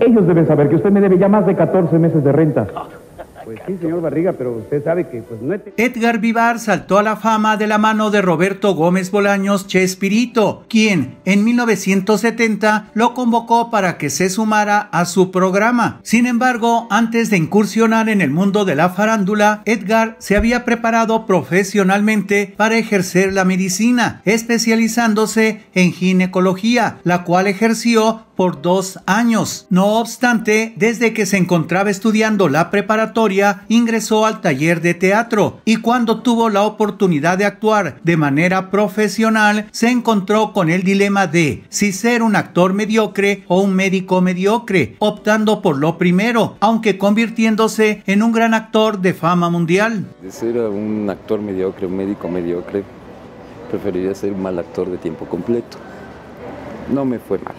Ellos deben saber que usted me debe ya más de 14 meses de renta. Pues sí, señor Barriga, pero usted sabe que pues no Edgar Vivar saltó a la fama de la mano de Roberto Gómez Bolaños Chespirito, quien en 1970 lo convocó para que se sumara a su programa. Sin embargo, antes de incursionar en el mundo de la farándula, Edgar se había preparado profesionalmente para ejercer la medicina, especializándose en ginecología, la cual ejerció por dos años. No obstante, desde que se encontraba estudiando la preparatoria, ingresó al taller de teatro y cuando tuvo la oportunidad de actuar de manera profesional, se encontró con el dilema de si ser un actor mediocre o un médico mediocre, optando por lo primero, aunque convirtiéndose en un gran actor de fama mundial. De ser un actor mediocre, un médico mediocre, preferiría ser un mal actor de tiempo completo. No me fue mal.